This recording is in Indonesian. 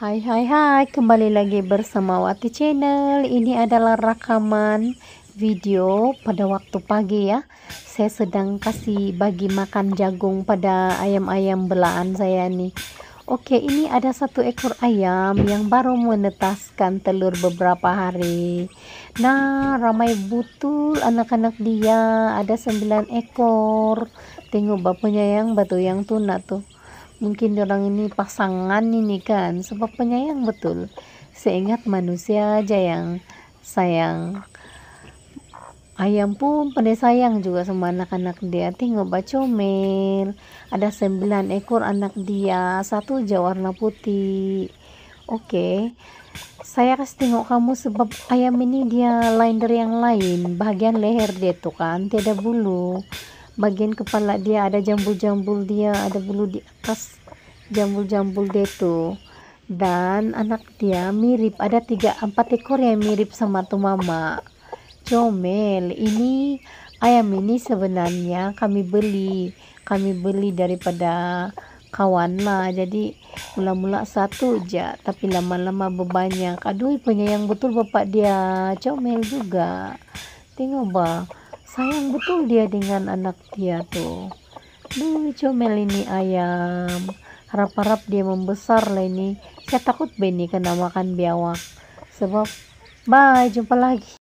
Hai hai hai kembali lagi bersama Wati Channel ini adalah rekaman video pada waktu pagi ya saya sedang kasih bagi makan jagung pada ayam-ayam belaan saya nih Oke ini ada satu ekor ayam yang baru menetaskan telur beberapa hari Nah ramai butul anak-anak dia ada 9 ekor Tengok bapaknya yang batu yang tuna tuh mungkin orang ini pasangan ini kan sebab penyayang betul seingat manusia aja yang sayang ayam pun pandai sayang juga sama anak-anak dia tengok bacomel ada sembilan ekor anak dia satu aja warna putih oke okay. saya kasih tengok kamu sebab ayam ini dia lain dari yang lain bagian leher dia tuh kan tidak bulu bagian kepala dia ada jambul-jambul dia ada bulu di atas jambul-jambul dia tuh dan anak dia mirip ada tiga empat ekor yang mirip sama tu mama comel ini ayam ini sebenarnya kami beli kami beli daripada kawan lah jadi mula-mula satu aja tapi lama-lama berbanyak aduh punya yang betul bapak dia comel juga tengok bah sayang betul dia dengan anak dia tuh Duh, comel ini ayam harap-harap dia membesar lah ini saya takut Benny kena makan biawak sebab bye jumpa lagi